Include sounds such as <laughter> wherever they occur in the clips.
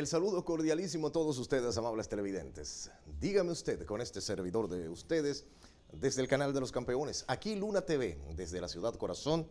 El saludo cordialísimo a todos ustedes, amables televidentes. Dígame usted, con este servidor de ustedes, desde el canal de los campeones, aquí Luna TV, desde la ciudad corazón,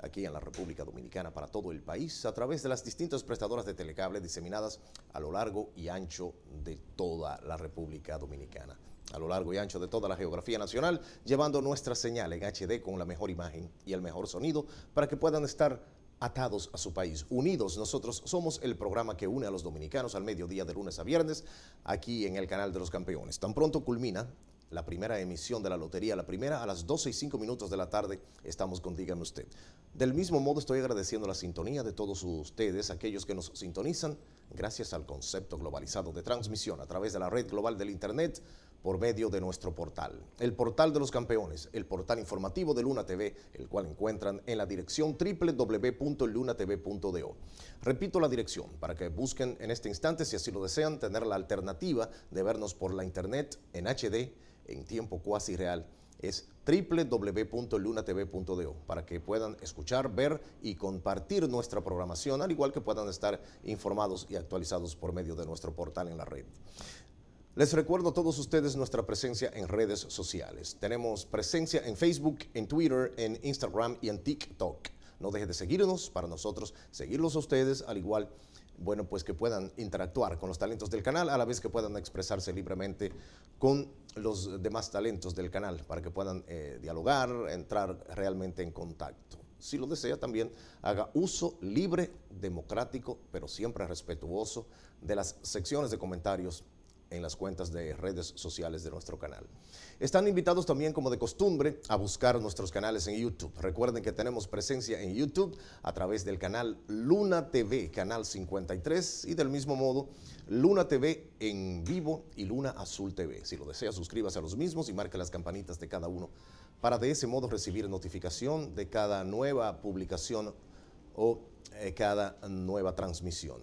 aquí en la República Dominicana para todo el país, a través de las distintas prestadoras de telecable diseminadas a lo largo y ancho de toda la República Dominicana, a lo largo y ancho de toda la geografía nacional, llevando nuestra señal en HD con la mejor imagen y el mejor sonido para que puedan estar atados a su país. Unidos, nosotros somos el programa que une a los dominicanos al mediodía de lunes a viernes aquí en el canal de los campeones. Tan pronto culmina la primera emisión de la lotería, la primera a las 12 y 5 minutos de la tarde, estamos con Dígame Usted. Del mismo modo, estoy agradeciendo la sintonía de todos ustedes, aquellos que nos sintonizan, gracias al concepto globalizado de transmisión a través de la red global del Internet, por medio de nuestro portal, el portal de los campeones, el portal informativo de Luna TV, el cual encuentran en la dirección www.lunatv.do. Repito la dirección para que busquen en este instante, si así lo desean, tener la alternativa de vernos por la internet en HD en tiempo cuasi real es www.lunatv.do para que puedan escuchar, ver y compartir nuestra programación, al igual que puedan estar informados y actualizados por medio de nuestro portal en la red. Les recuerdo a todos ustedes nuestra presencia en redes sociales. Tenemos presencia en Facebook, en Twitter, en Instagram y en TikTok. No deje de seguirnos para nosotros seguirlos a ustedes, al igual bueno, pues que puedan interactuar con los talentos del canal, a la vez que puedan expresarse libremente con los demás talentos del canal, para que puedan eh, dialogar, entrar realmente en contacto. Si lo desea, también haga uso libre, democrático, pero siempre respetuoso de las secciones de comentarios en las cuentas de redes sociales de nuestro canal. Están invitados también, como de costumbre, a buscar nuestros canales en YouTube. Recuerden que tenemos presencia en YouTube a través del canal Luna TV, canal 53, y del mismo modo Luna TV en vivo y Luna Azul TV. Si lo desea, suscríbase a los mismos y marque las campanitas de cada uno para de ese modo recibir notificación de cada nueva publicación o eh, cada nueva transmisión.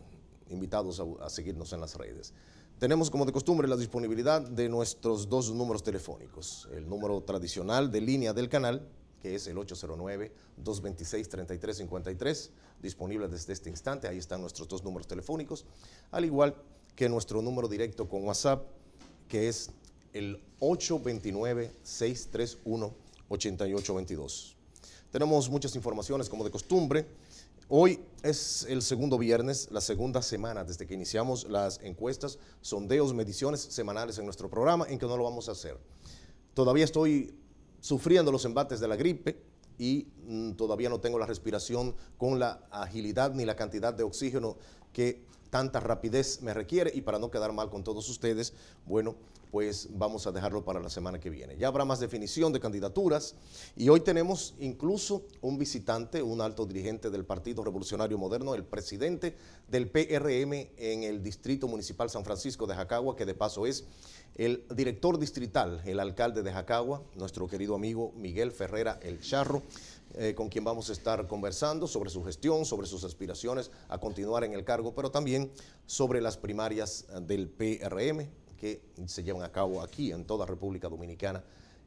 Invitados a seguirnos en las redes. Tenemos como de costumbre la disponibilidad de nuestros dos números telefónicos. El número tradicional de línea del canal, que es el 809-226-3353, disponible desde este instante. Ahí están nuestros dos números telefónicos, al igual que nuestro número directo con WhatsApp, que es el 829-631-8822. Tenemos muchas informaciones como de costumbre. Hoy es el segundo viernes, la segunda semana desde que iniciamos las encuestas, sondeos, mediciones semanales en nuestro programa, en que no lo vamos a hacer. Todavía estoy sufriendo los embates de la gripe y mm, todavía no tengo la respiración con la agilidad ni la cantidad de oxígeno que tanta rapidez me requiere y para no quedar mal con todos ustedes, bueno, pues vamos a dejarlo para la semana que viene. Ya habrá más definición de candidaturas y hoy tenemos incluso un visitante, un alto dirigente del Partido Revolucionario Moderno, el presidente del PRM en el Distrito Municipal San Francisco de Jacagua, que de paso es el director distrital, el alcalde de Jacagua, nuestro querido amigo Miguel Ferrera El Charro, eh, con quien vamos a estar conversando sobre su gestión, sobre sus aspiraciones a continuar en el cargo, pero también sobre las primarias eh, del PRM que se llevan a cabo aquí en toda República Dominicana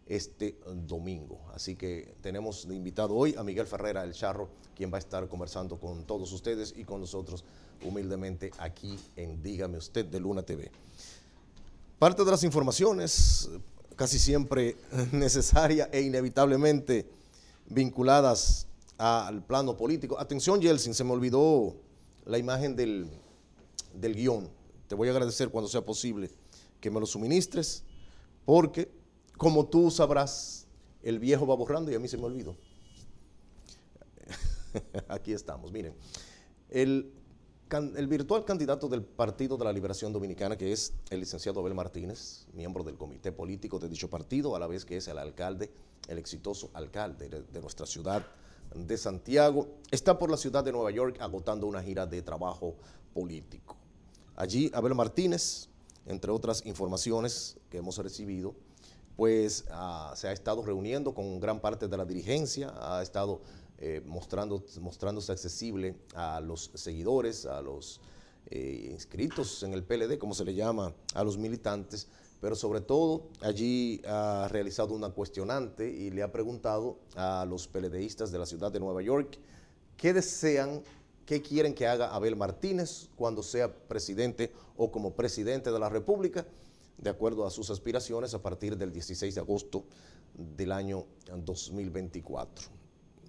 este domingo. Así que tenemos de invitado hoy a Miguel Ferrera, el charro, quien va a estar conversando con todos ustedes y con nosotros humildemente aquí en Dígame Usted de Luna TV. Parte de las informaciones, casi siempre <laughs> necesaria e inevitablemente vinculadas al plano político. Atención, Yeltsin, se me olvidó la imagen del, del guión. Te voy a agradecer cuando sea posible que me lo suministres, porque como tú sabrás, el viejo va borrando y a mí se me olvidó. <laughs> Aquí estamos, miren. El el virtual candidato del Partido de la Liberación Dominicana, que es el licenciado Abel Martínez, miembro del comité político de dicho partido, a la vez que es el alcalde, el exitoso alcalde de, nuestra ciudad de Santiago, está por la ciudad de Nueva York agotando una gira de trabajo político. Allí Abel Martínez, entre otras informaciones que hemos recibido, pues ah, se ha estado reuniendo con gran parte de la dirigencia, ha estado eh, mostrando, mostrándose accesible a los seguidores, a los eh, inscritos en el PLD, como se le llama, a los militantes, pero sobre todo allí ha realizado una cuestionante y le ha preguntado a los PLDistas de la ciudad de Nueva York qué desean, qué quieren que haga Abel Martínez cuando sea presidente o como presidente de la República de acuerdo a sus aspiraciones a partir del 16 de agosto del año 2024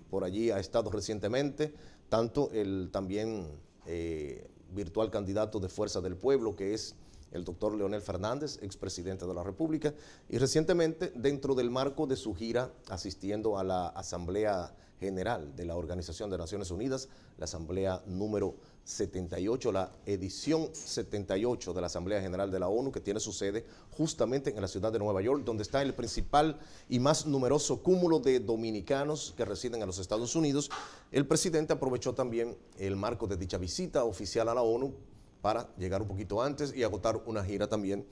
por allí ha estado recientemente, tanto el también eh, virtual candidato de Fuerza del Pueblo, que es el doctor Leonel Fernández, expresidente de la República, y recientemente dentro del marco de su gira asistiendo a la Asamblea General de la Organización de Naciones Unidas, la Asamblea número 78, la edición 78 de la Asamblea General de la ONU, que tiene su sede justamente en la ciudad de Nueva York, donde está el principal y más numeroso cúmulo de dominicanos que residen en los Estados Unidos. El presidente aprovechó también el marco de dicha visita oficial a la ONU para llegar un poquito antes y agotar una gira también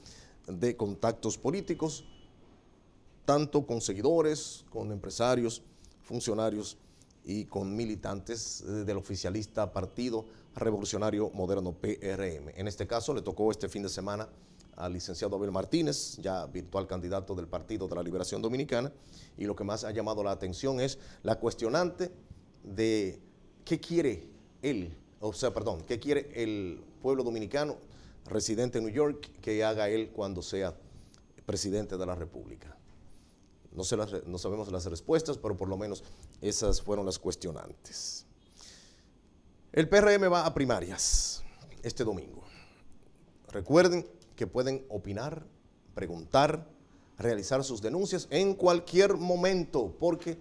de contactos políticos, tanto con seguidores, con empresarios, funcionarios y con militantes eh, del oficialista partido Revolucionario Moderno PRM. En este caso le tocó este fin de semana al licenciado Abel Martínez, ya virtual candidato del Partido de la Liberación Dominicana, y lo que más ha llamado la atención es la cuestionante de qué quiere él, o sea, perdón, qué quiere el pueblo dominicano residente en New York que haga él cuando sea presidente de la República. No, no sabemos las respuestas, pero por lo menos esas fueron las cuestionantes. El PRM va a primarias este domingo. Recuerden que pueden opinar, preguntar, realizar sus denuncias en cualquier momento, porque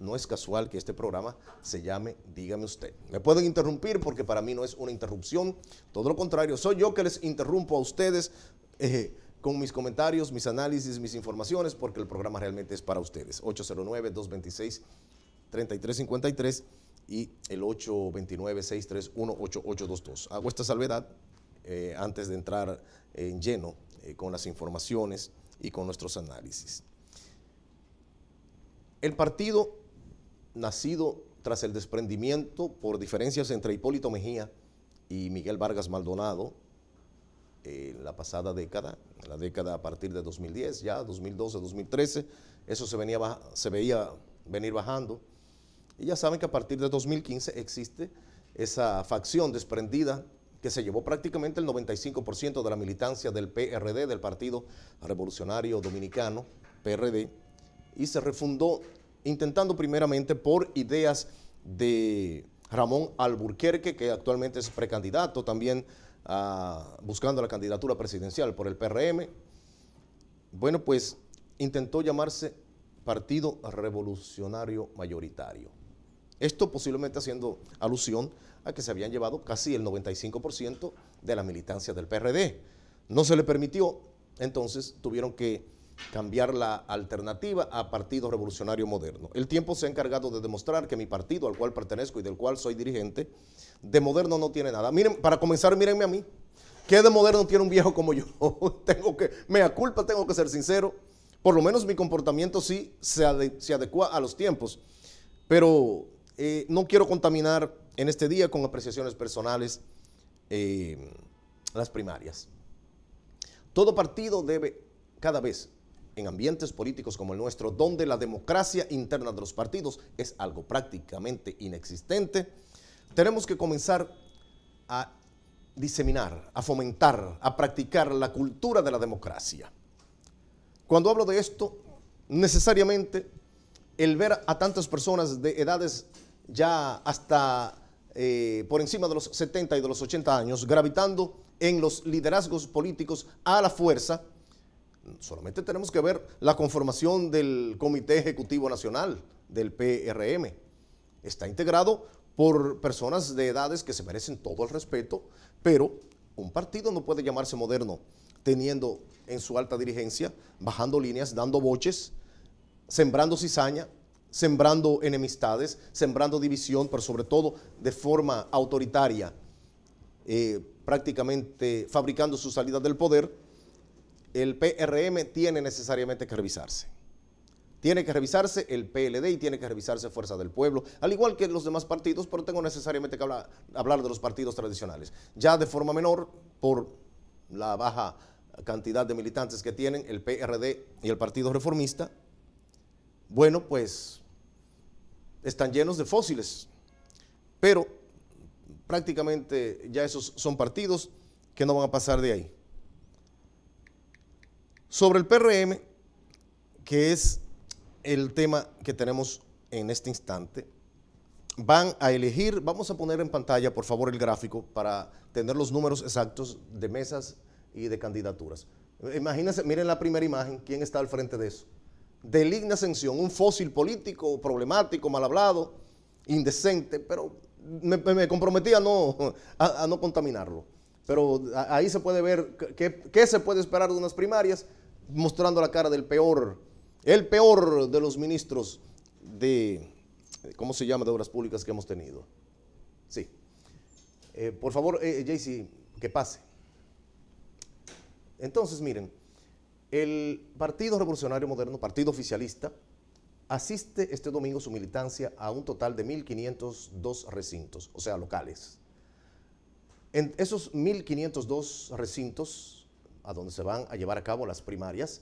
no es casual que este programa se llame Dígame usted. Me pueden interrumpir porque para mí no es una interrupción, todo lo contrario, soy yo que les interrumpo a ustedes. Eh, con mis comentarios, mis análisis, mis informaciones, porque el programa realmente es para ustedes. 809-226-3353 y el 829-631-8822. Hago esta salvedad eh, antes de entrar en lleno eh, con las informaciones y con nuestros análisis. El partido nacido tras el desprendimiento por diferencias entre Hipólito Mejía y Miguel Vargas Maldonado en eh, la pasada década, la década a partir de 2010, ya 2012, 2013, eso se, venía, se veía venir bajando y ya saben que a partir de 2015 existe esa facción desprendida que se llevó prácticamente el 95% de la militancia del PRD, del Partido Revolucionario Dominicano, PRD, y se refundó intentando primeramente por ideas de Ramón Alburquerque, que actualmente es precandidato también buscando la candidatura presidencial por el PRM. Bueno, pues intentó llamarse Partido Revolucionario Mayoritario. Esto posiblemente haciendo alusión a que se habían llevado casi el 95% de la militancia del PRD. No se le permitió, entonces tuvieron que cambiar la alternativa a Partido Revolucionario Moderno. El tiempo se ha encargado de demostrar que mi partido, al cual pertenezco y del cual soy dirigente, de moderno no tiene nada. Miren, para comenzar, mírenme a mí. ¿Qué de moderno tiene un viejo como yo? <laughs> tengo que, mea culpa, tengo que ser sincero. Por lo menos mi comportamiento sí se, se adecua a los tiempos. Pero eh, no quiero contaminar en este día con apreciaciones personales eh, las primarias. Todo partido debe cada vez en ambientes políticos como el nuestro, donde la democracia interna de los partidos es algo prácticamente inexistente, tenemos que comenzar a diseminar, a fomentar, a practicar la cultura de la democracia. Cuando hablo de esto, necesariamente el ver a tantas personas de edades ya hasta eh, por encima de los 70 y de los 80 años, gravitando en los liderazgos políticos a la fuerza, solamente tenemos que ver la conformación del Comité Ejecutivo Nacional, del PRM. Está integrado por personas de edades que se merecen todo el respeto, pero un partido no puede llamarse moderno teniendo en su alta dirigencia, bajando líneas, dando boches, sembrando cizaña, sembrando enemistades, sembrando división, pero sobre todo de forma autoritaria, eh, prácticamente fabricando su salida del poder, el PRM tiene necesariamente que revisarse. Tiene que revisarse el PLD y tiene que revisarse Fuerza del Pueblo, al igual que los demás partidos, pero tengo necesariamente que hablar, hablar de los partidos tradicionales. Ya de forma menor, por la baja cantidad de militantes que tienen el PRD y el Partido Reformista, bueno, pues están llenos de fósiles, pero prácticamente ya esos son partidos que no van a pasar de ahí. Sobre el PRM, que es el tema que tenemos en este instante, van a elegir, vamos a poner en pantalla por favor el gráfico para tener los números exactos de mesas y de candidaturas. Imagínense, miren la primera imagen, ¿quién está al frente de eso? de ligna ascensión, un fósil político, problemático, mal hablado, indecente, pero me, comprometí a no, a, no contaminarlo. Pero ahí se puede ver qué se puede esperar de unas primarias mostrando la cara del peor, el peor de los ministros de, ¿cómo se llama?, de obras públicas que hemos tenido. Sí. Eh, por favor, eh, Jaycee, que pase. Entonces, miren. El Partido Revolucionario Moderno, Partido Oficialista, asiste este domingo su militancia a un total de 1.502 recintos, o sea, locales. En esos 1.502 recintos a donde se van a llevar a cabo las primarias,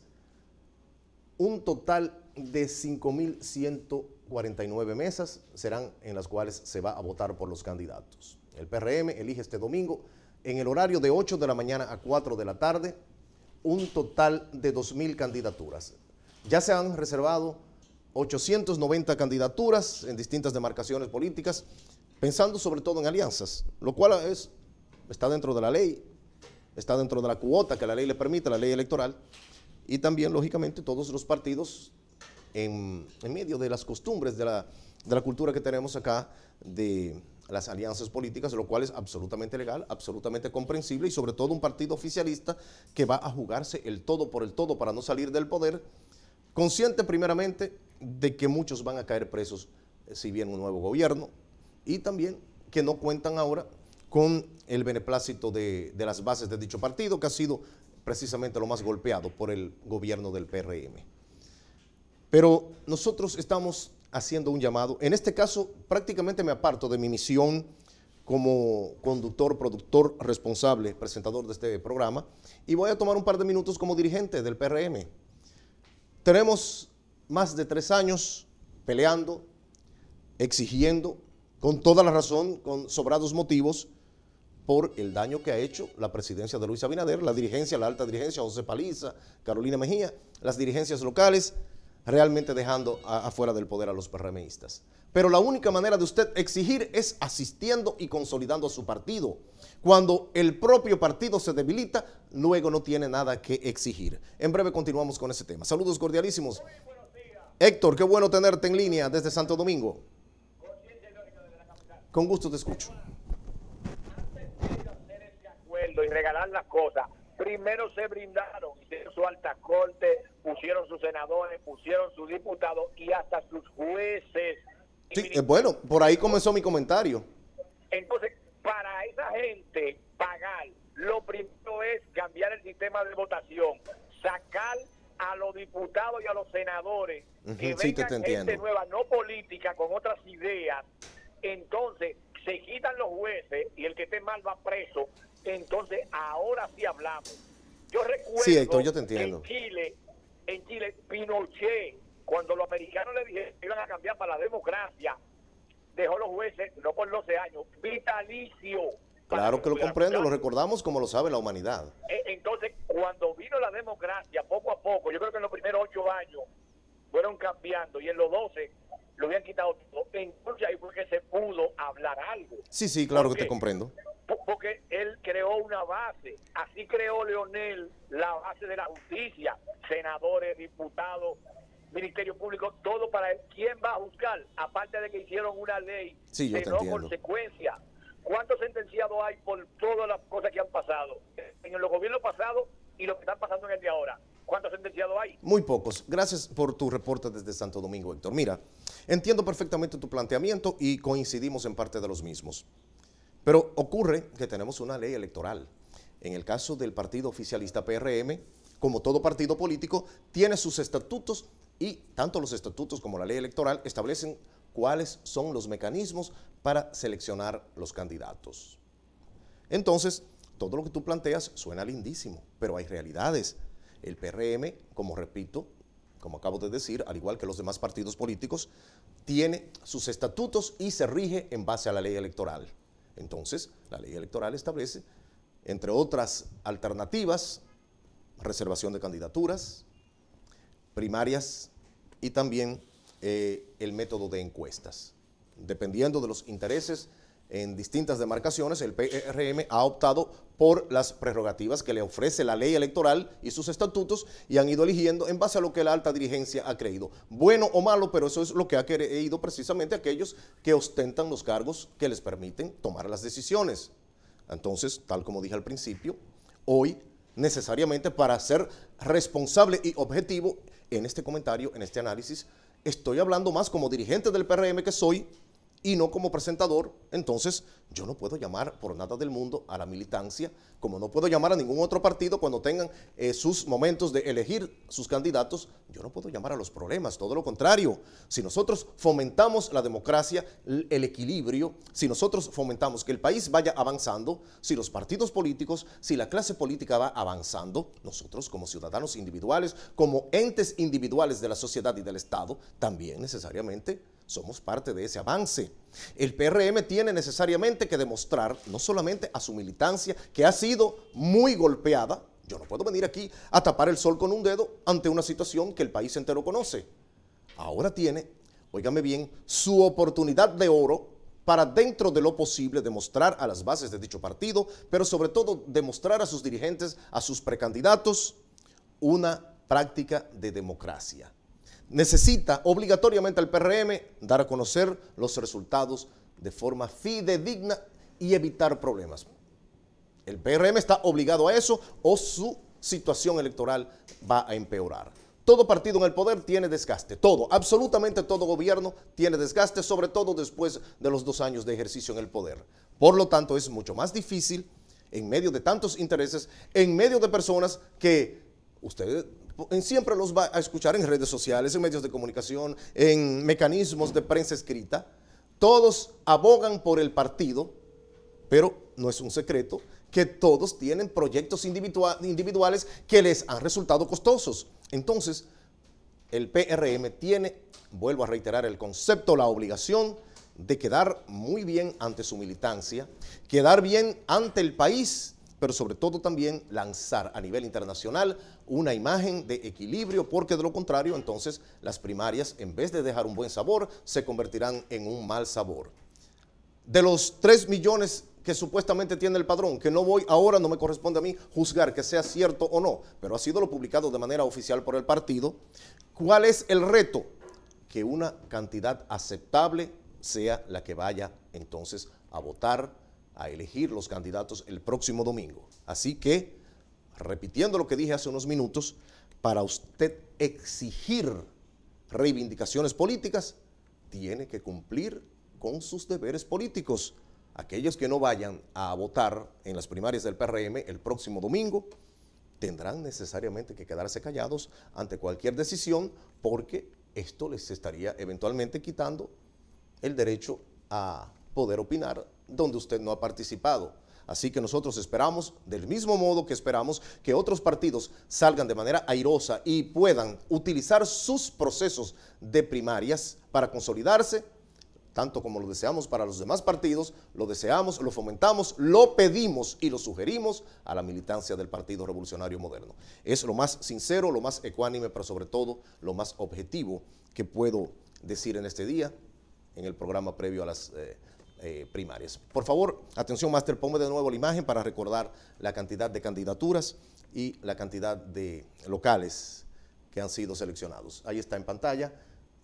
un total de 5.149 mesas serán en las cuales se va a votar por los candidatos. El PRM elige este domingo en el horario de 8 de la mañana a 4 de la tarde un total de 2.000 candidaturas. Ya se han reservado 890 candidaturas en distintas demarcaciones políticas, pensando sobre todo en alianzas, lo cual está dentro de la ley, está dentro de la cuota que la ley le permite, la ley electoral, y también, lógicamente, todos los partidos en, medio de las costumbres, de la, de la cultura que tenemos acá de, las alianzas políticas, lo cual es absolutamente legal, absolutamente comprensible y sobre todo un partido oficialista que va a jugarse el todo por el todo para no salir del poder, consciente primeramente de que muchos van a caer presos eh, si viene un nuevo gobierno y también que no cuentan ahora con el beneplácito de, de las bases de dicho partido, que ha sido precisamente lo más golpeado por el gobierno del PRM. Pero nosotros estamos haciendo un llamado. En este caso, prácticamente me aparto de mi misión como conductor, productor responsable, presentador de este programa, y voy a tomar un par de minutos como dirigente del PRM. Tenemos más de tres años peleando, exigiendo, con toda la razón, con sobrados motivos, por el daño que ha hecho la presidencia de Luis Abinader, la dirigencia, la alta dirigencia, José Paliza, Carolina Mejía, las dirigencias locales, realmente dejando afuera del poder a los PRMistas. Pero la única manera de usted exigir es asistiendo y consolidando a su partido. Cuando el propio partido se debilita, luego no tiene nada que exigir. En breve continuamos con ese tema. Saludos cordialísimos. Héctor, qué bueno tenerte en línea desde Santo Domingo. Con gusto te escucho. y regalar las cosas, primero se brindaron, hicieron su alta corte, pusieron sus senadores, pusieron sus diputados y hasta sus jueces. Sí, eh, bueno, por ahí comenzó mi comentario. Entonces, para esa gente pagar, lo primero es cambiar el sistema de votación, sacar a los diputados y a los senadores gente nueva, no política, con otras ideas. Entonces, se quitan los jueces y el que esté mal va preso, entonces, ahora sí hablamos. Yo recuerdo sí, yo te entiendo. en Chile, en Chile, Pinochet, cuando los americanos le dijeron que iban a cambiar para la democracia, dejó los jueces, no por 12 años, vitalicio. Claro que lo comprendo, lo recordamos como lo sabe la humanidad. Eh, entonces, cuando vino la democracia, poco a poco, yo creo que en los primeros ocho años, fueron cambiando y en los 12 lo habían quitado todo. Entonces ahí fue que se pudo hablar algo. Sí, sí, claro que te comprendo. Porque él creó una base, así creó Leonel la base de la justicia, senadores, diputados, Ministerio Público, todo para él. ¿Quién va a juzgar? Aparte de que hicieron una ley que no consecuencia. ¿Cuántos sentenciados hay por todas las cosas que han pasado en los gobiernos pasados y lo que está pasando en el de ahora? ¿Cuántos sentenciados hay? Muy pocos. Gracias por tu reporte desde Santo Domingo, Héctor. Mira, entiendo perfectamente tu planteamiento y coincidimos en parte de los mismos. Pero ocurre que tenemos una ley electoral. En el caso del partido oficialista PRM, como todo partido político, tiene sus estatutos y tanto los estatutos como la ley electoral establecen cuáles son los mecanismos para seleccionar los candidatos. Entonces, todo lo que tú planteas suena lindísimo, pero hay realidades, el PRM, como repito, como acabo de decir, al igual que los demás partidos políticos, tiene sus estatutos y se rige en base a la ley electoral. Entonces, la ley electoral establece, entre otras alternativas, reservación de candidaturas, primarias y también eh, el método de encuestas, dependiendo de los intereses en distintas demarcaciones, el PRM ha optado por las prerrogativas que le ofrece la ley electoral y sus estatutos y han ido eligiendo en base a lo que la alta dirigencia ha creído. Bueno o malo, pero eso es lo que ha creído precisamente aquellos que ostentan los cargos que les permiten tomar las decisiones. Entonces, tal como dije al principio, hoy necesariamente para ser responsable y objetivo en este comentario, en este análisis, estoy hablando más como dirigente del PRM que soy y no como presentador, entonces yo no puedo llamar por nada del mundo a la militancia, como no puedo llamar a ningún otro partido cuando tengan eh, sus momentos de elegir sus candidatos, yo no puedo llamar a los problemas, todo lo contrario. Si nosotros fomentamos la democracia, el equilibrio, si nosotros fomentamos que el país vaya avanzando, si los partidos políticos, si la clase política va avanzando, nosotros como ciudadanos individuales, como entes individuales de la sociedad y del Estado, también necesariamente somos parte de ese avance. El PRM tiene necesariamente que demostrar, no solamente a su militancia, que ha sido muy golpeada, yo no puedo venir aquí a tapar el sol con un dedo ante una situación que el país entero conoce. Ahora tiene, óigame bien, su oportunidad de oro para dentro de lo posible demostrar a las bases de dicho partido, pero sobre todo demostrar a sus dirigentes, a sus precandidatos, una práctica de democracia necesita obligatoriamente al PRM dar a conocer los resultados de forma fidedigna y evitar problemas. El PRM está obligado a eso o su situación electoral va a empeorar. Todo partido en el poder tiene desgaste, todo, absolutamente todo gobierno tiene desgaste, sobre todo después de los dos años de ejercicio en el poder. Por lo tanto, es mucho más difícil, en medio de tantos intereses, en medio de personas que ustedes siempre los va a escuchar en redes sociales, en medios de comunicación, en mecanismos de prensa escrita. Todos abogan por el partido, pero no es un secreto que todos tienen proyectos individuales que les han resultado costosos. Entonces, el PRM tiene, vuelvo a reiterar el concepto, la obligación de quedar muy bien ante su militancia, quedar bien ante el país, pero sobre todo también lanzar a nivel internacional una imagen de equilibrio, porque de lo contrario, entonces las primarias, en vez de dejar un buen sabor, se convertirán en un mal sabor. De los 3 millones que supuestamente tiene el padrón, que no voy ahora, no me corresponde a mí juzgar que sea cierto o no, pero ha sido lo publicado de manera oficial por el partido. ¿Cuál es el reto? Que una cantidad aceptable sea la que vaya entonces a votar, a elegir los candidatos el próximo domingo. Así que repitiendo lo que dije hace unos minutos, para usted exigir reivindicaciones políticas, tiene que cumplir con sus deberes políticos. Aquellos que no vayan a votar en las primarias del PRM el próximo domingo tendrán necesariamente que quedarse callados ante cualquier decisión porque esto les estaría eventualmente quitando el derecho a poder opinar donde usted no ha participado. Así que nosotros esperamos, del mismo modo que esperamos, que otros partidos salgan de manera airosa y puedan utilizar sus procesos de primarias para consolidarse, tanto como lo deseamos para los demás partidos, lo deseamos, lo fomentamos, lo pedimos y lo sugerimos a la militancia del Partido Revolucionario Moderno. Es lo más sincero, lo más ecuánime, pero sobre todo lo más objetivo que puedo decir en este día, en el programa previo a las... Eh, eh, primarias. Por favor, atención, Master, ponme de nuevo la imagen para recordar la cantidad de candidaturas y la cantidad de locales que han sido seleccionados. Ahí está en pantalla,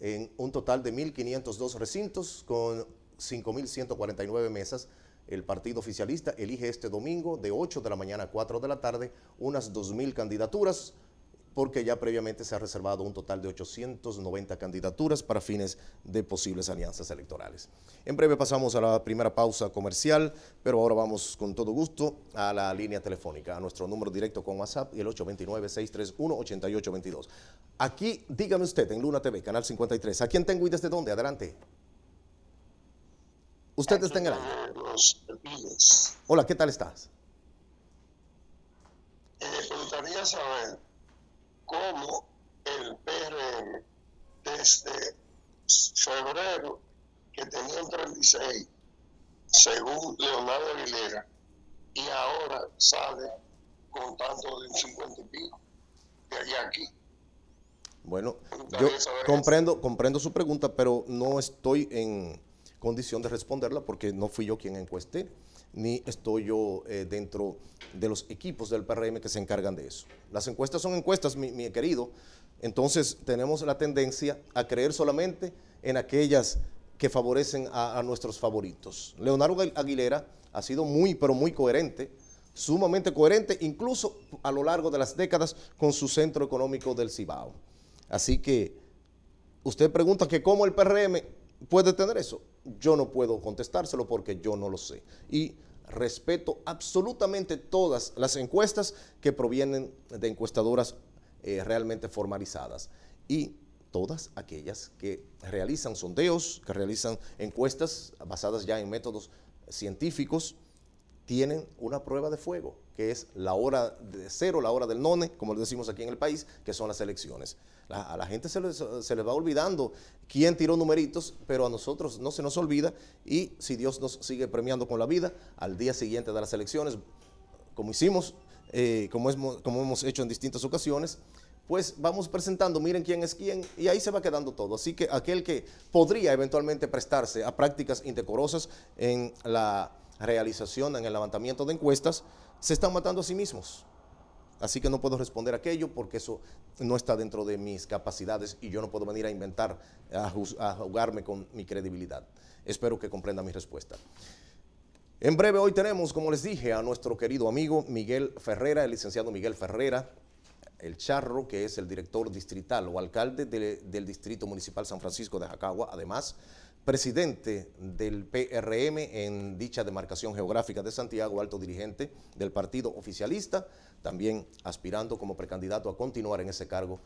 en un total de 1.502 recintos con 5.149 mesas. El partido oficialista elige este domingo de 8 de la mañana a 4 de la tarde unas 2.000 candidaturas, porque ya previamente se ha reservado un total de 890 candidaturas para fines de posibles alianzas electorales. En breve pasamos a la primera pausa comercial, pero ahora vamos con todo gusto a la línea telefónica, a nuestro número directo con WhatsApp y el 829-631-8822. Aquí, dígame usted, en Luna TV, Canal 53, ¿a quién tengo y desde dónde? Adelante. Ustedes tengan... Hola, ¿qué tal estás? Eh, gustaría saber como el PRM desde febrero que tenían 36, según Leonardo Aguilera, y ahora sale con tanto de 50 y pico de allá aquí. Bueno, yo comprendo, comprendo su pregunta, pero no estoy en condición de responderla porque no fui yo quien encuesté ni estoy yo eh, dentro de los equipos del PRM que se encargan de eso. Las encuestas son encuestas, mi, querido. Entonces tenemos la tendencia a creer solamente en aquellas que favorecen a, a, nuestros favoritos. Leonardo Aguilera ha sido muy, pero muy coherente, sumamente coherente, incluso a lo largo de las décadas con su centro económico del Cibao. Así que usted pregunta que cómo el PRM puede tener eso yo no puedo contestárselo porque yo no lo sé. Y respeto absolutamente todas las encuestas que provienen de encuestadoras eh, realmente formalizadas y todas aquellas que realizan sondeos, que realizan encuestas basadas ya en métodos científicos, tienen una prueba de fuego, que es la hora de cero, la hora del none, como lo decimos aquí en el país, que son las elecciones a la gente se les, va olvidando quién tiró numeritos, pero a nosotros no se nos olvida y si Dios nos sigue premiando con la vida, al día siguiente de las elecciones, como hicimos, eh, como, como hemos hecho en distintas ocasiones, pues vamos presentando, miren quién es quién, y ahí se va quedando todo. Así que aquel que podría eventualmente prestarse a prácticas indecorosas en la realización, en el levantamiento de encuestas, se están matando a sí mismos. Así que no puedo responder aquello porque eso no está dentro de mis capacidades y yo no puedo venir a inventar, a, jugarme con mi credibilidad. Espero que comprenda mi respuesta. En breve hoy tenemos, como les dije, a nuestro querido amigo Miguel Ferrera, el licenciado Miguel Ferrera, el Charro, que es el director distrital o alcalde del Distrito Municipal San Francisco de Jacagua, además presidente del PRM en dicha demarcación geográfica de Santiago, alto dirigente del partido oficialista, también aspirando como precandidato a continuar en ese cargo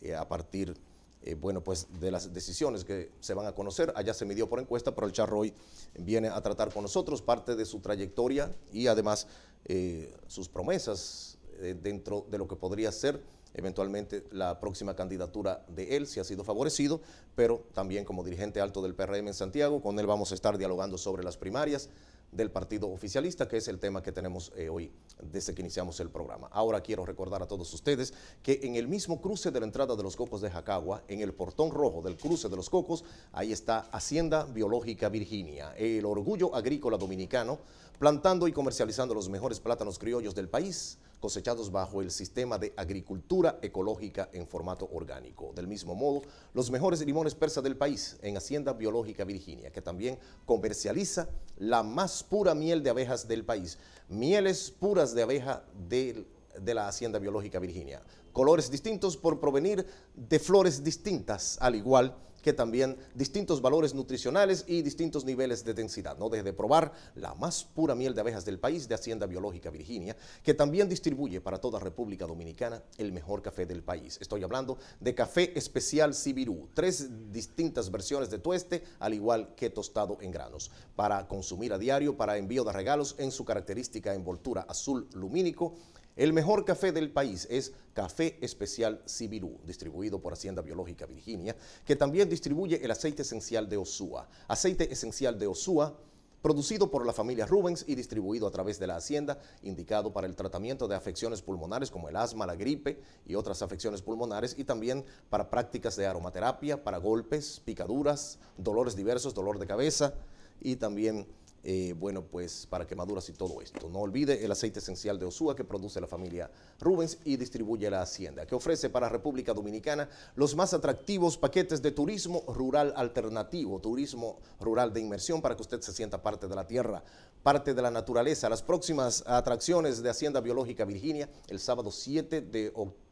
eh, a partir eh, bueno, pues de las decisiones que se van a conocer. Allá se midió por encuesta, pero el Charroy viene a tratar con nosotros parte de su trayectoria y además eh, sus promesas dentro de lo que podría ser eventualmente la próxima candidatura de él, si ha sido favorecido, pero también como dirigente alto del PRM en Santiago, con él vamos a estar dialogando sobre las primarias del partido oficialista, que es el tema que tenemos eh, hoy desde que iniciamos el programa. Ahora quiero recordar a todos ustedes que en el mismo cruce de la entrada de los Cocos de Jacagua, en el portón rojo del cruce de los Cocos, ahí está Hacienda Biológica Virginia, el orgullo agrícola dominicano, plantando y comercializando los mejores plátanos criollos del país cosechados bajo el sistema de agricultura ecológica en formato orgánico. Del mismo modo, los mejores limones persas del país en Hacienda Biológica Virginia, que también comercializa la más pura miel de abejas del país, mieles puras de abeja de la Hacienda Biológica Virginia. Colores distintos por provenir de flores distintas, al igual que también distintos valores nutricionales y distintos niveles de densidad. No deje de probar la más pura miel de abejas del país de Hacienda Biológica Virginia, que también distribuye para toda República Dominicana el mejor café del país. Estoy hablando de café especial Sibirú, tres distintas versiones de tueste, al igual que tostado en granos, para consumir a diario, para envío de regalos en su característica envoltura azul lumínico el mejor café del país es Café Especial Sibirú, distribuido por Hacienda Biológica Virginia, que también distribuye el aceite esencial de Osúa. Aceite esencial de Osúa producido por la familia Rubens y distribuido a través de la Hacienda, indicado para el tratamiento de afecciones pulmonares como el asma, la gripe y otras afecciones pulmonares, y también para prácticas de aromaterapia, para golpes, picaduras, dolores diversos, dolor de cabeza y también eh, bueno, pues para quemaduras y todo esto. No olvide el aceite esencial de Osúa que produce la familia Rubens y distribuye la Hacienda, que ofrece para República Dominicana los más atractivos paquetes de turismo rural alternativo, turismo rural de inmersión para que usted se sienta parte de la tierra, parte de la naturaleza. Las próximas atracciones de Hacienda Biológica Virginia el sábado 7 de octubre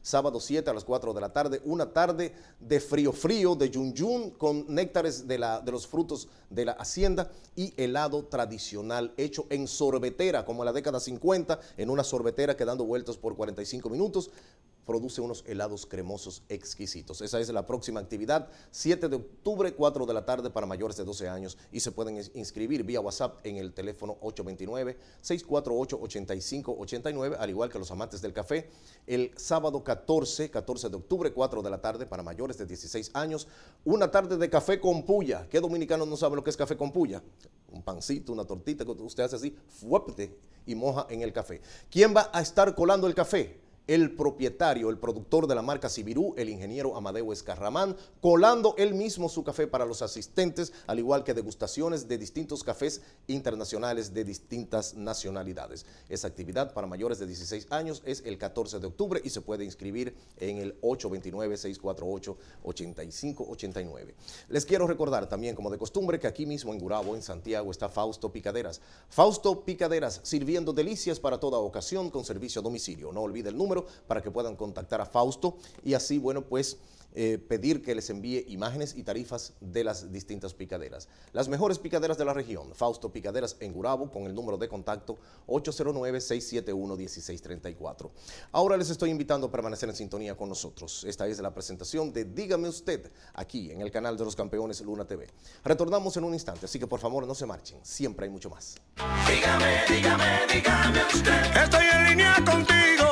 sábado 7 a las 4 de la tarde, una tarde de frío frío, de yun yun, con néctares de, la, de los frutos de la hacienda y helado tradicional hecho en sorbetera, como la década 50, en una sorbetera quedando dando vueltas por 45 minutos produce unos helados cremosos exquisitos. Esa es la próxima actividad, 7 de octubre, 4 de la tarde para mayores de 12 años y se pueden inscribir vía WhatsApp en el teléfono 829-648-8589, al igual que los amantes del café. El sábado 14, 14 de octubre, 4 de la tarde para mayores de 16 años, una tarde de café con puya. ¿Qué dominicanos no saben lo que es café con puya? Un pancito, una tortita que usted hace así, fuerte y moja en el café. ¿Quién va a estar colando el café? el propietario, el productor de la marca Sibirú, el ingeniero Amadeo Escarramán, colando él mismo su café para los asistentes, al igual que degustaciones de distintos cafés internacionales de distintas nacionalidades. Esa actividad para mayores de 16 años es el 14 de octubre y se puede inscribir en el 829-648-8589. Les quiero recordar también, como de costumbre, que aquí mismo en Gurabo, en Santiago, está Fausto Picaderas. Fausto Picaderas, sirviendo delicias para toda ocasión con servicio a domicilio. No olvide el número para que puedan contactar a Fausto y así, bueno, pues... Eh, pedir que les envíe imágenes y tarifas de las distintas picaderas. Las mejores picaderas de la región, Fausto Picaderas en Gurabo, con el número de contacto 809-671-1634. Ahora les estoy invitando a permanecer en sintonía con nosotros. Esta es la presentación de Dígame Usted, aquí en el canal de los campeones Luna TV. Retornamos en un instante, así que por favor no se marchen, siempre hay mucho más. Dígame, dígame, dígame usted. Estoy en línea contigo